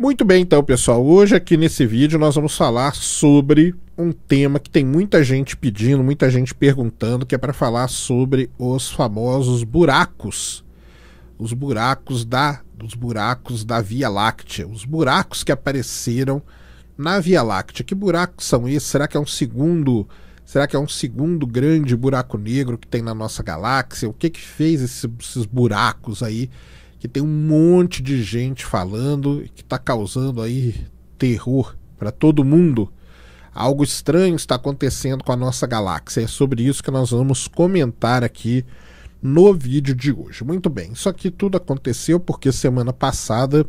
Muito bem, então, pessoal. Hoje aqui nesse vídeo nós vamos falar sobre um tema que tem muita gente pedindo, muita gente perguntando, que é para falar sobre os famosos buracos. Os buracos da os buracos da Via Láctea, os buracos que apareceram na Via Láctea. Que buracos são esses? Será que é um segundo Será que é um segundo grande buraco negro que tem na nossa galáxia? O que que fez esses buracos aí que tem um monte de gente falando, que está causando aí terror para todo mundo. Algo estranho está acontecendo com a nossa galáxia. É sobre isso que nós vamos comentar aqui no vídeo de hoje. Muito bem, isso aqui tudo aconteceu porque semana passada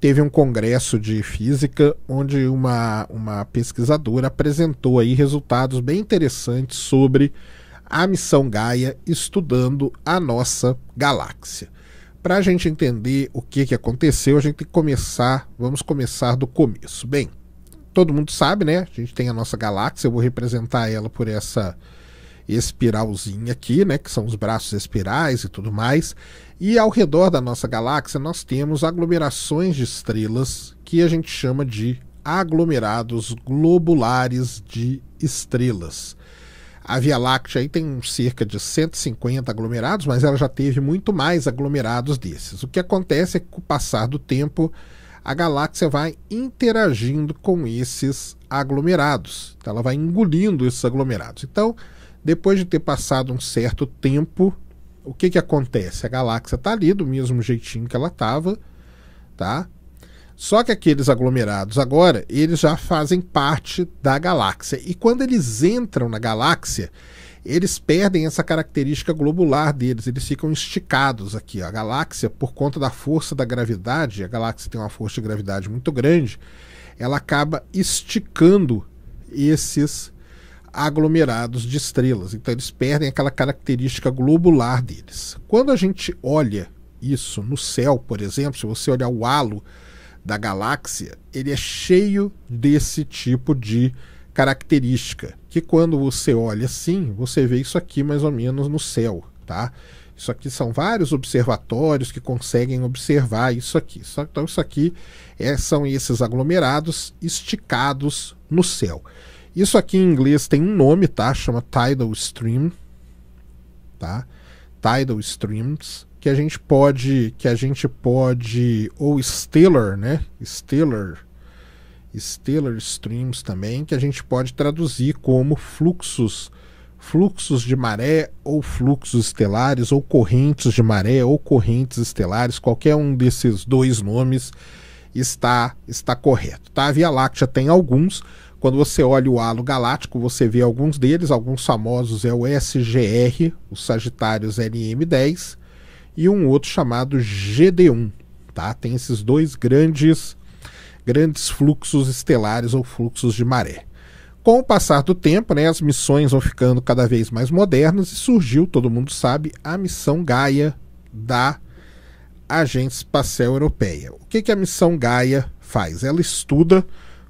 teve um congresso de física onde uma, uma pesquisadora apresentou aí resultados bem interessantes sobre a missão Gaia estudando a nossa galáxia para a gente entender o que, que aconteceu, a gente tem que começar, vamos começar do começo. Bem, todo mundo sabe, né? A gente tem a nossa galáxia, eu vou representar ela por essa espiralzinha aqui, né, que são os braços espirais e tudo mais. E ao redor da nossa galáxia nós temos aglomerações de estrelas que a gente chama de aglomerados globulares de estrelas. A Via Láctea aí tem cerca de 150 aglomerados, mas ela já teve muito mais aglomerados desses. O que acontece é que, com o passar do tempo, a galáxia vai interagindo com esses aglomerados. Então, ela vai engolindo esses aglomerados. Então, depois de ter passado um certo tempo, o que, que acontece? A galáxia está ali do mesmo jeitinho que ela estava, tá? Só que aqueles aglomerados agora, eles já fazem parte da galáxia. E quando eles entram na galáxia, eles perdem essa característica globular deles, eles ficam esticados aqui. A galáxia, por conta da força da gravidade, a galáxia tem uma força de gravidade muito grande, ela acaba esticando esses aglomerados de estrelas. Então eles perdem aquela característica globular deles. Quando a gente olha isso no céu, por exemplo, se você olhar o halo da galáxia, ele é cheio desse tipo de característica, que quando você olha assim, você vê isso aqui mais ou menos no céu, tá? Isso aqui são vários observatórios que conseguem observar isso aqui. Então isso aqui é, são esses aglomerados esticados no céu. Isso aqui em inglês tem um nome, tá? Chama tidal stream, tá? Tidal streams que a gente pode que a gente pode ou stellar, né? Stellar stellar streams também, que a gente pode traduzir como fluxos fluxos de maré ou fluxos estelares ou correntes de maré ou correntes estelares, qualquer um desses dois nomes está está correto. Tá? A Via Láctea tem alguns. Quando você olha o halo galáctico, você vê alguns deles, alguns famosos é o SGR, o Sagitários LM10, e um outro chamado GD1, tá? Tem esses dois grandes grandes fluxos estelares ou fluxos de maré. Com o passar do tempo, né, as missões vão ficando cada vez mais modernas e surgiu, todo mundo sabe, a missão Gaia da Agência Espacial Europeia. O que, que a missão Gaia faz? Ela estuda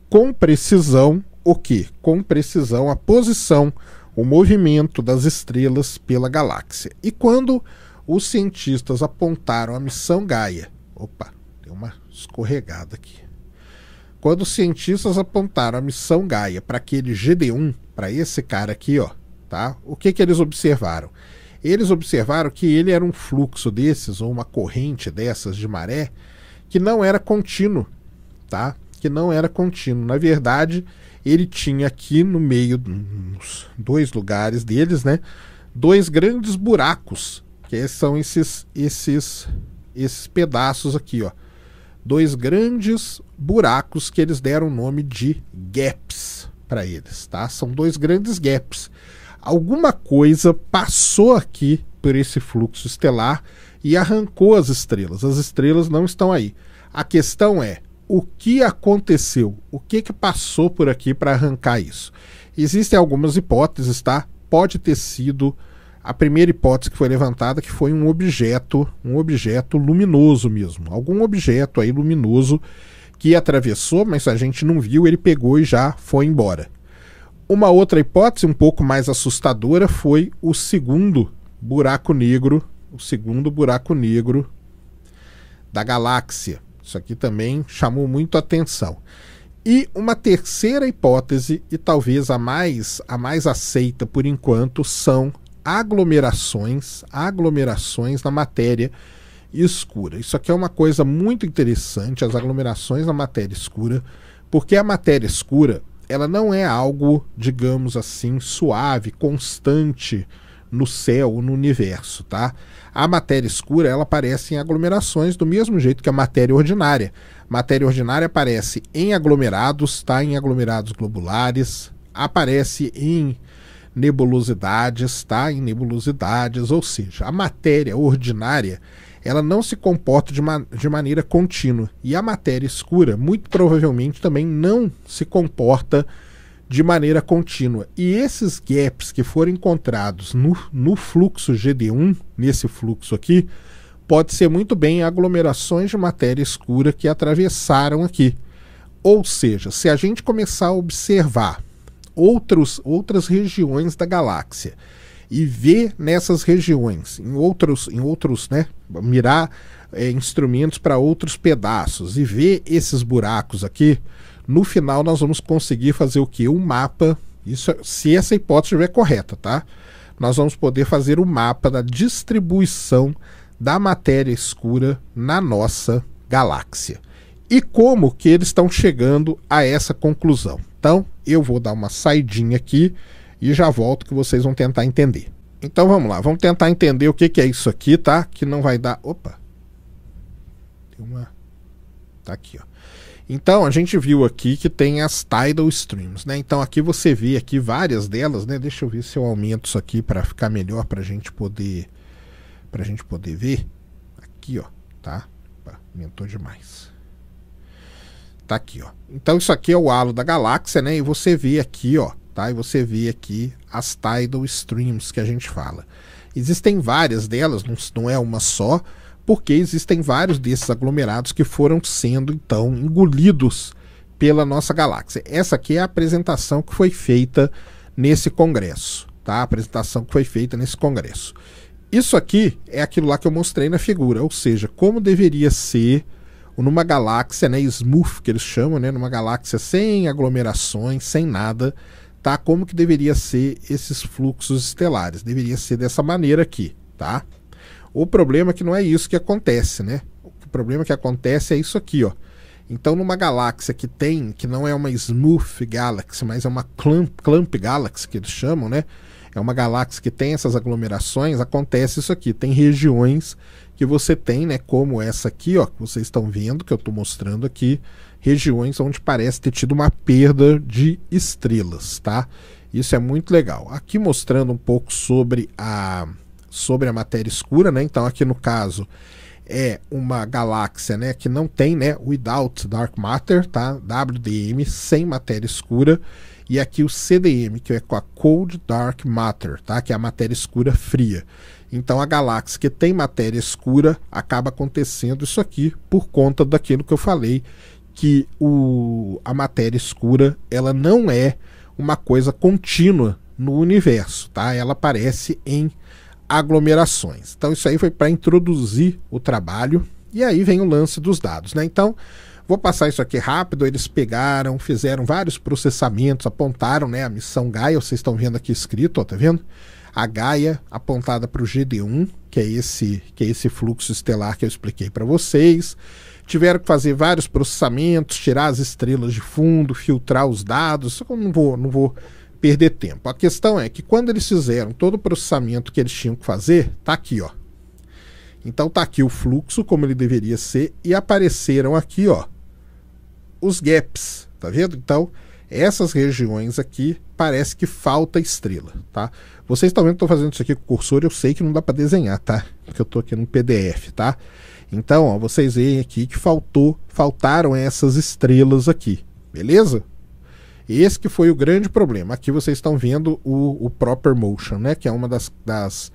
com precisão o que? Com precisão a posição, o movimento das estrelas pela galáxia. E quando os cientistas apontaram a missão Gaia. Opa, deu uma escorregada aqui. Quando os cientistas apontaram a missão Gaia para aquele GD1, para esse cara aqui, ó, tá? O que que eles observaram? Eles observaram que ele era um fluxo desses ou uma corrente dessas de maré que não era contínuo, tá? Que não era contínuo. Na verdade, ele tinha aqui no meio, dos dois lugares deles, né? Dois grandes buracos que são esses, esses, esses pedaços aqui, ó. Dois grandes buracos que eles deram o nome de gaps para eles, tá? São dois grandes gaps. Alguma coisa passou aqui por esse fluxo estelar e arrancou as estrelas. As estrelas não estão aí. A questão é o que aconteceu, o que, que passou por aqui para arrancar isso. Existem algumas hipóteses, tá? Pode ter sido a primeira hipótese que foi levantada que foi um objeto, um objeto luminoso mesmo, algum objeto aí luminoso que atravessou, mas a gente não viu, ele pegou e já foi embora. Uma outra hipótese um pouco mais assustadora foi o segundo buraco negro, o segundo buraco negro da galáxia. Isso aqui também chamou muito atenção. E uma terceira hipótese, e talvez a mais, a mais aceita por enquanto, são aglomerações, aglomerações na matéria escura. Isso aqui é uma coisa muito interessante, as aglomerações na matéria escura, porque a matéria escura, ela não é algo, digamos assim, suave, constante no céu, no universo, tá? A matéria escura, ela aparece em aglomerações do mesmo jeito que a matéria ordinária. Matéria ordinária aparece em aglomerados, tá? Em aglomerados globulares, aparece em nebulosidades, está Em nebulosidades, ou seja, a matéria ordinária ela não se comporta de, ma de maneira contínua. E a matéria escura, muito provavelmente, também não se comporta de maneira contínua. E esses gaps que foram encontrados no, no fluxo GD1, nesse fluxo aqui, pode ser muito bem aglomerações de matéria escura que atravessaram aqui. Ou seja, se a gente começar a observar outros, outras regiões da galáxia e ver nessas regiões, em outros, em outros, né, mirar é, instrumentos para outros pedaços e ver esses buracos aqui, no final nós vamos conseguir fazer o que? Um mapa, isso, se essa hipótese estiver correta, tá? Nós vamos poder fazer o um mapa da distribuição da matéria escura na nossa galáxia e como que eles estão chegando a essa conclusão. Então, eu vou dar uma saidinha aqui e já volto que vocês vão tentar entender. Então vamos lá, vamos tentar entender o que, que é isso aqui, tá? Que não vai dar... Opa! Tem uma... Tá aqui, ó. Então, a gente viu aqui que tem as tidal streams, né? Então, aqui você vê aqui várias delas, né? Deixa eu ver se eu aumento isso aqui para ficar melhor para a gente poder para a gente poder ver. Aqui, ó, tá? Opa, aumentou demais. Tá aqui, ó. Então isso aqui é o halo da galáxia, né? E você vê aqui, ó, tá? E você vê aqui as tidal streams que a gente fala. Existem várias delas, não, não é uma só, porque existem vários desses aglomerados que foram sendo então engolidos pela nossa galáxia. Essa aqui é a apresentação que foi feita nesse congresso, tá? A apresentação que foi feita nesse congresso. Isso aqui é aquilo lá que eu mostrei na figura, ou seja, como deveria ser numa galáxia, né, smooth que eles chamam, né, numa galáxia sem aglomerações, sem nada, tá? Como que deveria ser esses fluxos estelares? Deveria ser dessa maneira aqui, tá? O problema é que não é isso que acontece, né? O problema que acontece é isso aqui, ó. Então, numa galáxia que tem, que não é uma smooth galaxy, mas é uma clump, clump galaxy que eles chamam, né? é uma galáxia que tem essas aglomerações, acontece isso aqui. Tem regiões que você tem, né, como essa aqui, ó, que vocês estão vendo, que eu estou mostrando aqui, regiões onde parece ter tido uma perda de estrelas, tá? Isso é muito legal. Aqui mostrando um pouco sobre a sobre a matéria escura, né? Então aqui no caso é uma galáxia, né, que não tem, né, without dark matter, tá? WDM, sem matéria escura e aqui o CDM, que é com a Cold Dark Matter, tá? que é a matéria escura fria. Então a galáxia que tem matéria escura acaba acontecendo isso aqui por conta daquilo que eu falei, que o, a matéria escura ela não é uma coisa contínua no universo, tá? Ela aparece em aglomerações. Então isso aí foi para introduzir o trabalho e aí vem o lance dos dados, né? Então Vou passar isso aqui rápido. Eles pegaram, fizeram vários processamentos, apontaram né, a missão Gaia. Vocês estão vendo aqui escrito, ó, tá vendo? A Gaia apontada para o GD1, que é esse que é esse fluxo estelar que eu expliquei para vocês. Tiveram que fazer vários processamentos, tirar as estrelas de fundo, filtrar os dados. Eu não vou, não vou perder tempo. A questão é que quando eles fizeram todo o processamento que eles tinham que fazer, tá aqui, ó. Então tá aqui o fluxo como ele deveria ser e apareceram aqui, ó, os gaps, tá vendo? Então, essas regiões aqui parece que falta estrela, tá? Vocês estão vendo que estou fazendo isso aqui com o cursor, eu sei que não dá para desenhar, tá? Porque eu estou aqui no PDF, tá? Então, ó, vocês veem aqui que faltou, faltaram essas estrelas aqui, beleza? Esse que foi o grande problema. Aqui vocês estão vendo o, o proper motion, né? Que é uma das, das,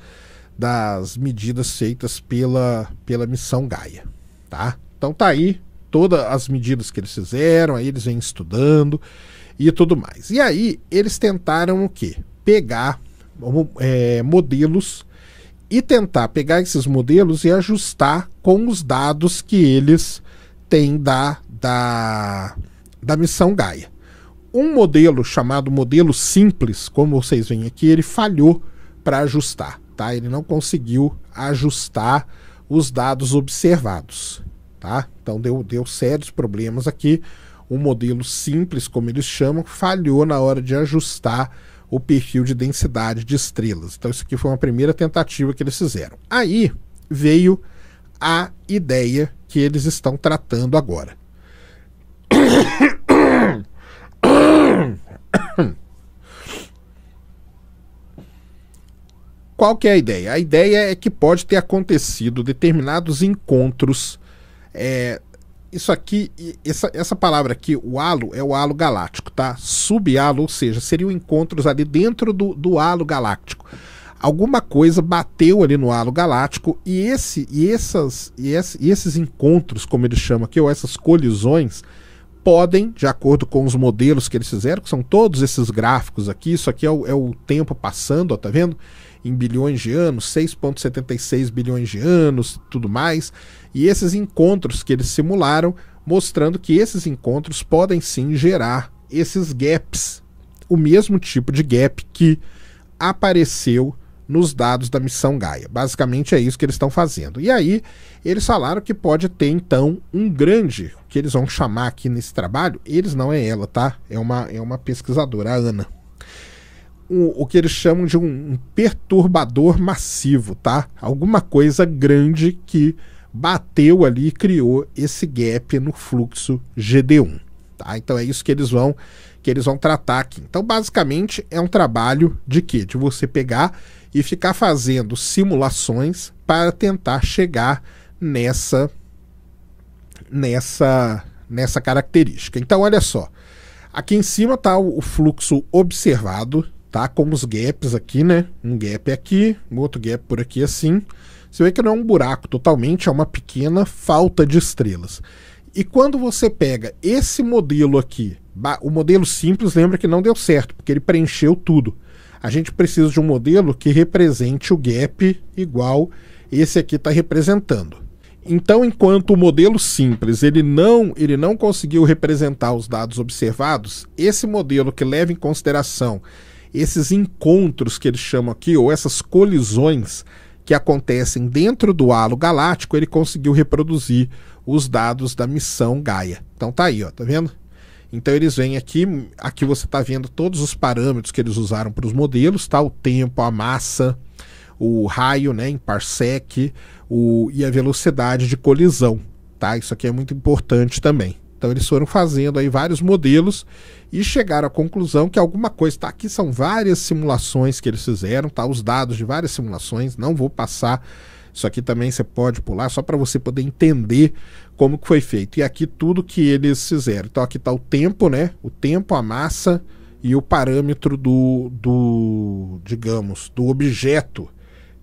das medidas feitas pela, pela missão Gaia, tá? Então tá aí todas as medidas que eles fizeram, aí eles vêm estudando e tudo mais. E aí eles tentaram o quê? Pegar é, modelos e tentar pegar esses modelos e ajustar com os dados que eles têm da, da, da missão Gaia. Um modelo chamado modelo simples, como vocês veem aqui, ele falhou para ajustar, tá? Ele não conseguiu ajustar os dados observados. Tá? Então deu, deu sérios problemas aqui. O modelo simples, como eles chamam, falhou na hora de ajustar o perfil de densidade de estrelas. Então isso aqui foi uma primeira tentativa que eles fizeram. Aí veio a ideia que eles estão tratando agora. Qual que é a ideia? A ideia é que pode ter acontecido determinados encontros é, isso aqui, essa, essa palavra aqui, o halo, é o halo galáctico, tá? Sub-halo, ou seja, seriam encontros ali dentro do, do halo galáctico. Alguma coisa bateu ali no halo galáctico e, esse, e, essas, e, esse, e esses encontros, como ele chama aqui, ou essas colisões, podem, de acordo com os modelos que eles fizeram, que são todos esses gráficos aqui, isso aqui é o, é o tempo passando, ó, tá vendo? Em bilhões de anos, 6,76 bilhões de anos, tudo mais. E esses encontros que eles simularam, mostrando que esses encontros podem sim gerar esses gaps, o mesmo tipo de gap que apareceu nos dados da missão Gaia. Basicamente é isso que eles estão fazendo. E aí, eles falaram que pode ter então um grande, que eles vão chamar aqui nesse trabalho, eles não é ela, tá? É uma, é uma pesquisadora, a Ana. O, o que eles chamam de um, um perturbador massivo, tá? Alguma coisa grande que bateu ali e criou esse gap no fluxo GD1. Tá? Então é isso que eles vão que eles vão tratar aqui. Então basicamente é um trabalho de quê? De você pegar e ficar fazendo simulações para tentar chegar nessa nessa nessa característica. Então olha só. Aqui em cima está o fluxo observado, tá? Com os gaps aqui, né? Um gap aqui, um outro gap por aqui assim. Você vê que não é um buraco totalmente, é uma pequena falta de estrelas. E quando você pega esse modelo aqui, o modelo simples, lembra que não deu certo, porque ele preencheu tudo. A gente precisa de um modelo que represente o gap igual esse aqui está representando. Então, enquanto o modelo simples ele não, ele não conseguiu representar os dados observados, esse modelo que leva em consideração esses encontros que eles chamam aqui, ou essas colisões, que acontecem dentro do halo galáctico, ele conseguiu reproduzir os dados da missão Gaia. Então tá aí, ó, tá vendo? Então eles vêm aqui, aqui você está vendo todos os parâmetros que eles usaram para os modelos, tá? O tempo, a massa, o raio, né, em parsec, o, e a velocidade de colisão, tá? Isso aqui é muito importante também. Então eles foram fazendo aí vários modelos e chegaram à conclusão que alguma coisa está aqui. São várias simulações que eles fizeram, tá? Os dados de várias simulações, não vou passar. Isso aqui também você pode pular, só para você poder entender como que foi feito. E aqui tudo que eles fizeram. Então aqui está o tempo, né? O tempo, a massa e o parâmetro do, do digamos, do objeto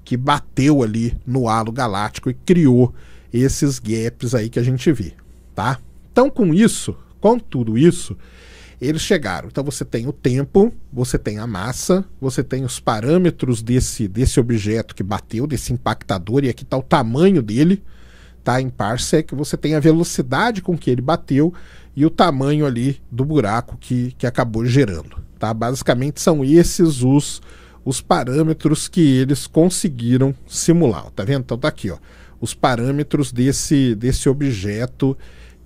que bateu ali no halo galáctico e criou esses gaps aí que a gente vê, tá? Então com isso, com tudo isso, eles chegaram. Então você tem o tempo, você tem a massa, você tem os parâmetros desse, desse objeto que bateu, desse impactador, e aqui está o tamanho dele, tá? Em parsec, é você tem a velocidade com que ele bateu e o tamanho ali do buraco que, que acabou gerando. Tá? Basicamente são esses os, os parâmetros que eles conseguiram simular. Tá vendo? Então tá aqui, ó. Os parâmetros desse, desse objeto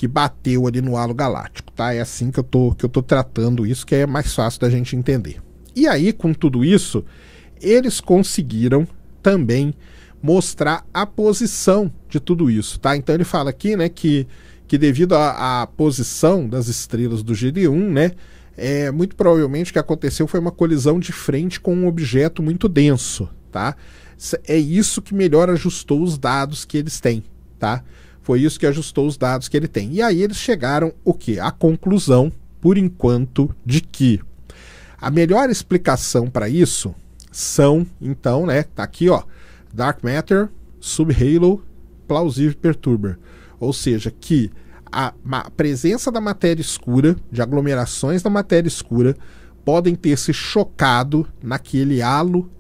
que bateu ali no halo galáctico, tá? É assim que eu tô, que eu tô tratando isso, que é mais fácil da gente entender. E aí, com tudo isso, eles conseguiram também mostrar a posição de tudo isso, tá? Então ele fala aqui, né, que, que devido à posição das estrelas do GD1, né, é, muito provavelmente o que aconteceu foi uma colisão de frente com um objeto muito denso, tá? É isso que melhor ajustou os dados que eles têm, tá? Foi isso que ajustou os dados que ele tem. E aí eles chegaram o que? A conclusão, por enquanto, de que a melhor explicação para isso são, então, né, tá aqui, ó, Dark Matter, Subhalo, Plausível Perturber. Ou seja, que a, a presença da matéria escura, de aglomerações da matéria escura, podem ter se chocado naquele halo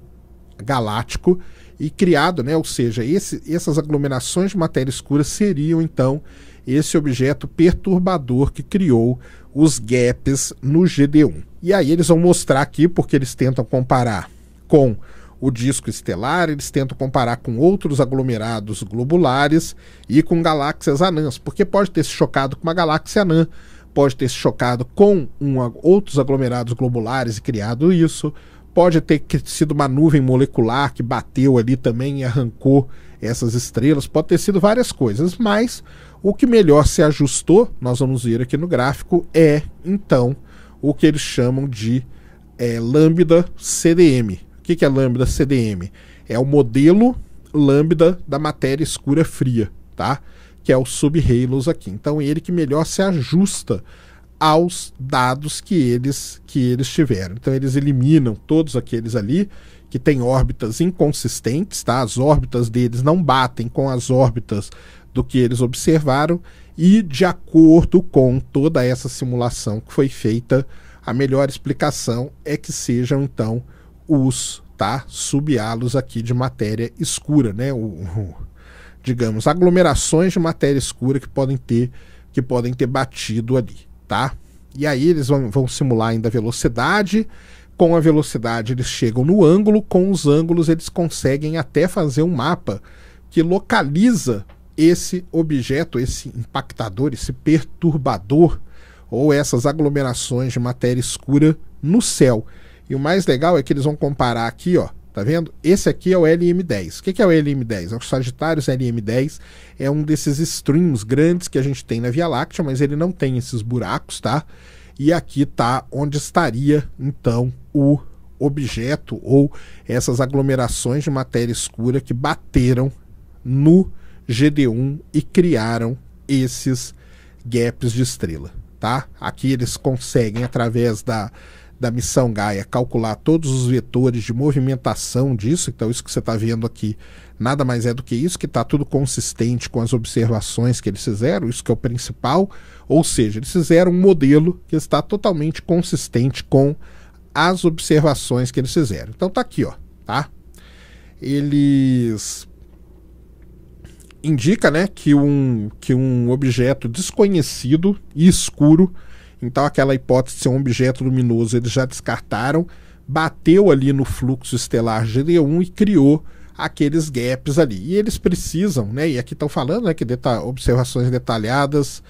galáctico e criado, né? ou seja, esse, essas aglomerações de matéria escura seriam então esse objeto perturbador que criou os gaps no GD1. E aí eles vão mostrar aqui, porque eles tentam comparar com o disco estelar, eles tentam comparar com outros aglomerados globulares e com galáxias anãs, porque pode ter se chocado com uma galáxia anã, pode ter se chocado com um, outros aglomerados globulares e criado isso, Pode ter sido uma nuvem molecular que bateu ali também e arrancou essas estrelas, pode ter sido várias coisas, mas o que melhor se ajustou, nós vamos ver aqui no gráfico, é então o que eles chamam de é, lambda CDM. O que, é lambda CDM? É o modelo lambda da matéria escura fria, tá? Que é o sub-halos aqui. Então ele que melhor se ajusta aos dados que eles que eles tiveram. Então eles eliminam todos aqueles ali que têm órbitas inconsistentes, tá? As órbitas deles não batem com as órbitas do que eles observaram e de acordo com toda essa simulação que foi feita, a melhor explicação é que sejam então os tá subhalos aqui de matéria escura, né? O, o, digamos aglomerações de matéria escura que podem ter que podem ter batido ali tá? E aí eles vão, vão simular ainda a velocidade. Com a velocidade eles chegam no ângulo, com os ângulos eles conseguem até fazer um mapa que localiza esse objeto, esse impactador, esse perturbador ou essas aglomerações de matéria escura no céu. E o mais legal é que eles vão comparar aqui, ó, Tá vendo? Esse aqui é o LM10. O que é o LM10? É o Sagitários LM10. É um desses streams grandes que a gente tem na Via Láctea, mas ele não tem esses buracos, tá? E aqui tá onde estaria, então, o objeto ou essas aglomerações de matéria escura que bateram no GD1 e criaram esses gaps de estrela, tá? Aqui eles conseguem, através da, da missão Gaia calcular todos os vetores de movimentação disso, então isso que você está vendo aqui nada mais é do que isso, que está tudo consistente com as observações que eles fizeram, isso que é o principal, ou seja, eles fizeram um modelo que está totalmente consistente com as observações que eles fizeram. Então tá aqui, ó, tá? Eles indica, né, que um que um objeto desconhecido e escuro então aquela hipótese de ser um objeto luminoso eles já descartaram, bateu ali no fluxo estelar GD1 e criou aqueles gaps ali. E eles precisam, né? E aqui estão falando né, que deta observações detalhadas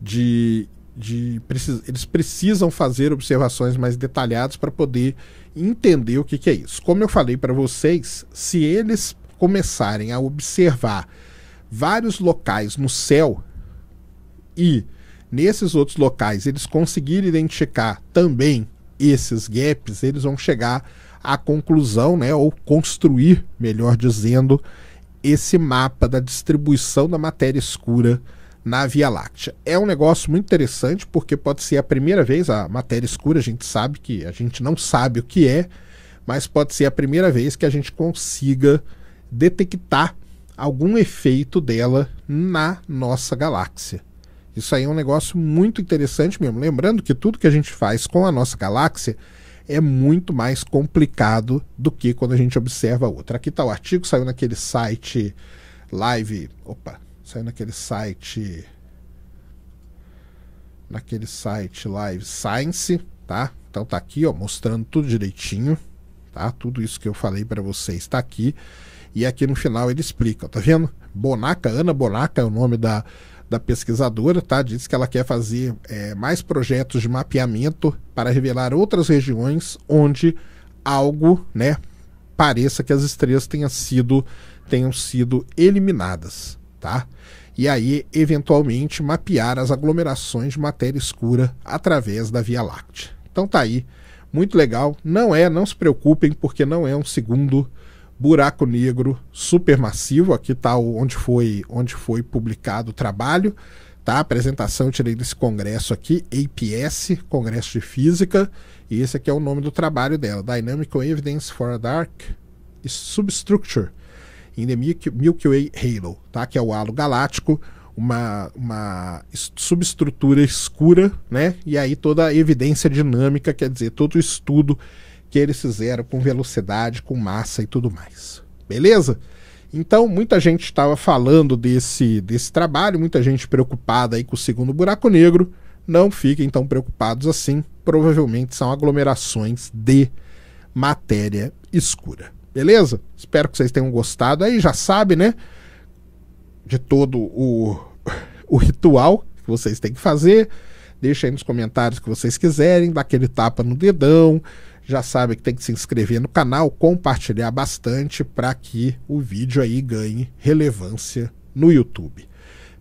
de. de precis eles precisam fazer observações mais detalhadas para poder entender o que, que é isso. Como eu falei para vocês, se eles começarem a observar vários locais no céu e nesses outros locais eles conseguirem identificar também esses gaps, eles vão chegar à conclusão, né, ou construir, melhor dizendo, esse mapa da distribuição da matéria escura na Via Láctea. É um negócio muito interessante porque pode ser a primeira vez a matéria escura, a gente sabe que a gente não sabe o que é, mas pode ser a primeira vez que a gente consiga detectar algum efeito dela na nossa galáxia. Isso aí é um negócio muito interessante mesmo. Lembrando que tudo que a gente faz com a nossa galáxia é muito mais complicado do que quando a gente observa outra. Aqui está o artigo, saiu naquele site live. Opa, saiu naquele site. Naquele site Live Science, tá? Então tá aqui, ó, mostrando tudo direitinho, tá? Tudo isso que eu falei para vocês está aqui. E aqui no final ele explica, ó, tá vendo? Bonaca, Ana Bonaca é o nome da da pesquisadora, tá? Diz que ela quer fazer é, mais projetos de mapeamento para revelar outras regiões onde algo, né, pareça que as estrelas tenha sido, tenham sido eliminadas, tá? E aí, eventualmente, mapear as aglomerações de matéria escura através da Via Láctea. Então tá aí, muito legal. Não é, não se preocupem, porque não é um segundo Buraco Negro Supermassivo, aqui está onde foi, onde foi publicado o trabalho. Tá? A apresentação eu tirei desse congresso aqui, APS, Congresso de Física, e esse aqui é o nome do trabalho dela, Dynamical Evidence for a Dark Substructure in the Milky Way Halo, tá? que é o halo galáctico, uma, uma subestrutura escura, né? e aí toda a evidência dinâmica, quer dizer, todo o estudo que eles fizeram com velocidade, com massa e tudo mais. Beleza? Então, muita gente estava falando desse, desse trabalho, muita gente preocupada aí com o segundo buraco negro. Não fiquem tão preocupados assim. Provavelmente são aglomerações de matéria escura. Beleza? Espero que vocês tenham gostado. Aí já sabe, né? De todo o, o ritual que vocês têm que fazer. Deixa aí nos comentários que vocês quiserem, dá aquele tapa no dedão, já sabe que tem que se inscrever no canal, compartilhar bastante para que o vídeo aí ganhe relevância no YouTube.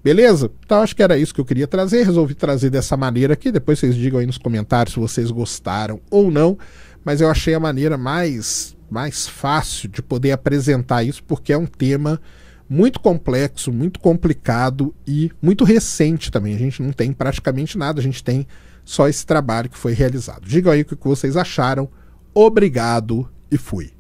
Beleza? Então acho que era isso que eu queria trazer. Resolvi trazer dessa maneira aqui. Depois vocês digam aí nos comentários se vocês gostaram ou não. Mas eu achei a maneira mais, mais fácil de poder apresentar isso, porque é um tema muito complexo, muito complicado e muito recente também. A gente não tem praticamente nada. A gente tem só esse trabalho que foi realizado. Digam aí o que vocês acharam. Obrigado e fui.